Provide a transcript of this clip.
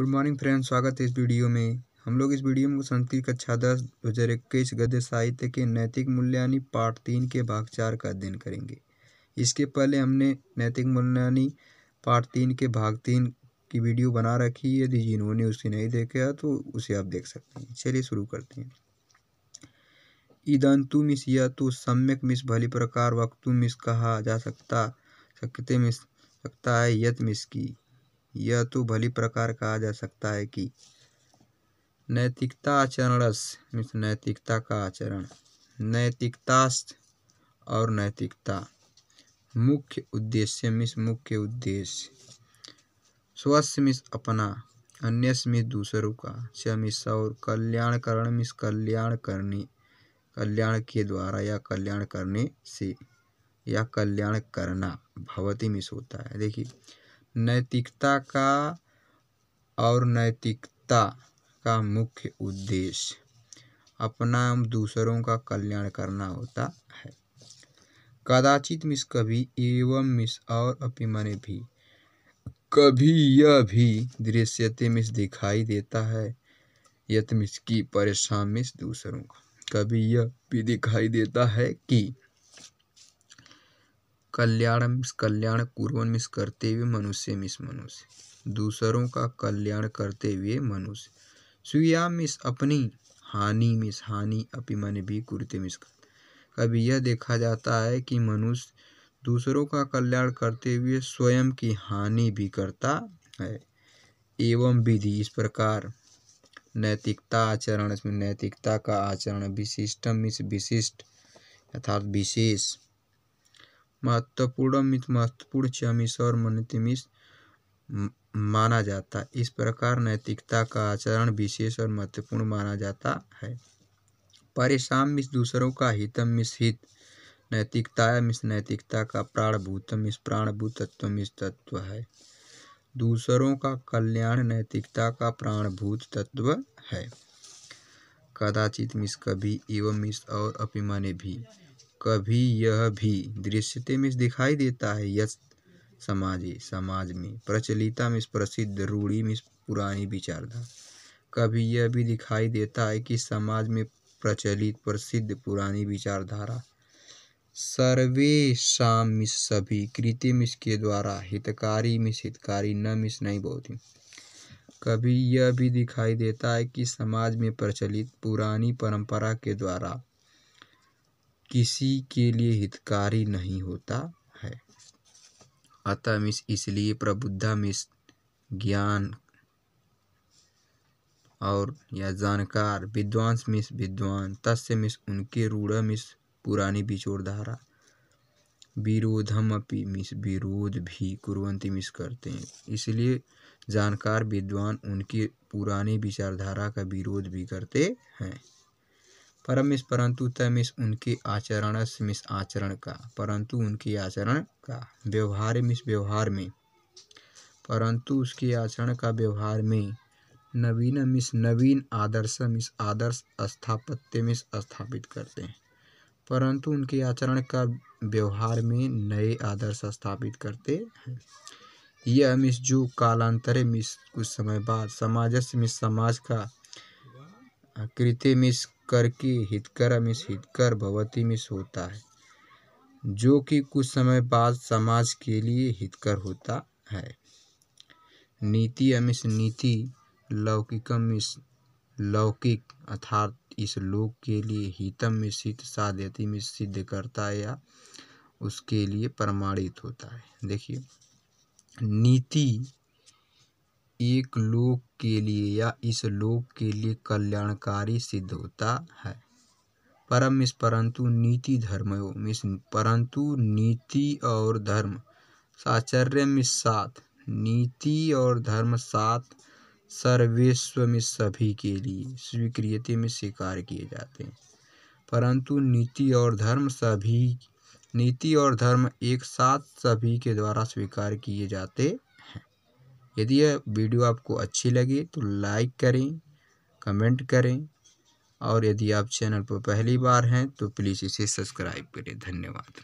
good morning friends स्वागत है इस वीडियो में हम लोग इस वीडियो में संस्कृत कक्षा दस दो हज़ार इक्कीस गद्य साहित्य के नैतिक मूल्यानी पार्ट तीन के भाग चार का अध्ययन करेंगे इसके पहले हमने नैतिक मूल्यानी पार्ट तीन के भाग तीन की वीडियो बना रखी है यदि जिन्होंने उसे नहीं देखा तो उसे आप देख सकते हैं चलिए शुरू करते हैं ईदंतु मिस या तो सम्यक मिस भली प्रकार वक्तु मिस कहा जा सकता सकते मिस सकता है यत मिस की यह तो भली प्रकार कहा जा सकता है कि नैतिकता आचरणस मीन्स नैतिकता का आचरण नैतिकता और नैतिकता मुख्य उद्देश्य मिस मुख्य उद्देश्य स्वस्थ मिस अपना अन्य मिस दूसरों का चमिस और कल्याणकरण मिस कल्याण करने कल्याण के द्वारा या कल्याण करने से या कल्याण करना भवती मिस होता है देखिए नैतिकता का और नैतिकता का मुख्य उद्देश्य अपना एवं दूसरों का कल्याण करना होता है कदाचित मिस कभी एवं मिस और अपिमने भी कभी यह भी दृश्यते मिस दिखाई देता है यत मिस की परेशान मिस दूसरों का कभी यह भी दिखाई देता है कि कल्याण कल्याण कुरवन मिस करते हुए मनुष्य मिस मनुष्य दूसरों का कल्याण करते हुए मनुष्य सुया मिस अपनी हानि मिस हानि मन भी कुरते मिस कभी यह देखा जाता है कि मनुष्य दूसरों का कल्याण करते हुए स्वयं की हानि भी करता है एवं विधि इस प्रकार नैतिकता आचरण इसमें नैतिकता का आचरण विशिष्टम इस विशिष्ट अर्थात विशेष महत्वपूर्ण मित महत्वपूर्ण अमिष और मनतिमिष माना जाता इस प्रकार नैतिकता का आचरण विशेष और महत्वपूर्ण माना जाता है परेशान दूसरों का हितम मिस हित नैतिकता मिस नैतिकता का प्राणभूतम इस प्राणभूत तत्व मिस तत्व है दूसरों का कल्याण नैतिकता का प्राणभूत तत्व है कदाचित मिस कभी एवं मिस और अपिमाने भी कभी यह भी दृश्यते में दिखाई देता है यस समाजे समाज में प्रचलिता में प्रसिद्ध रूढ़ी में पुरानी विचारधारा कभी यह भी दिखाई देता है कि समाज में प्रचलित प्रसिद्ध पुरानी विचारधारा शाम मिस सभी कृति मिस के द्वारा हितकारी मिस हितकारी न मिस नहीं बोलती कभी यह भी दिखाई देता है कि समाज में प्रचलित पुरानी परंपरा के द्वारा किसी के लिए हितकारी नहीं होता है अतः मिस इसलिए प्रबुद्धा मिस ज्ञान और या जानकार विद्वांस मिस विद्वान तस्य मिस उनके रूढ़ मिस पुरानी विरोध विरोधम अपनी मिस विरोध भी कुरवंती मिस करते हैं इसलिए जानकार विद्वान उनकी पुरानी विचारधारा का विरोध भी करते हैं परमिश परंतु तमिस उनके आचरण मिस आचरण का परंतु उनके आचरण का व्यवहार मिस व्यवहार में परंतु उसके आचरण का व्यवहार में नवीन मिस नवीन आदर्श मिस आदर्श स्थापत्य मिस स्थापित करते हैं परंतु उनके आचरण का व्यवहार में नए आदर्श स्थापित करते हैं यह मिस जो कालांतर मिस कुछ समय बाद समाजस्य मिस समाज का कृत्य मिस करके हितकर मिस हितकर भवती मिस होता है जो कि कुछ समय बाद समाज के लिए हितकर होता है नीति अमिस नीति लौकिकम मिस लौकिक अर्थात इस लोक के लिए हितम में सिद्ध साध्यति में सिद्ध करता है या उसके लिए प्रमाणित होता है देखिए नीति एक लोक के लिए या इस लोक के लिए कल्याणकारी सिद्ध होता है इस परंतु नीति धर्म मिस परंतु नीति और धर्म साचर्य मिस साथ नीति और धर्म साथ सर्वेश्व में सभी के लिए स्वीकृत में स्वीकार किए जाते हैं परंतु नीति और धर्म सभी नीति और धर्म एक साथ सभी के द्वारा स्वीकार किए जाते यदि यह वीडियो आपको अच्छी लगी तो लाइक करें कमेंट करें और यदि आप चैनल पर पहली बार हैं तो प्लीज़ इसे सब्सक्राइब करें धन्यवाद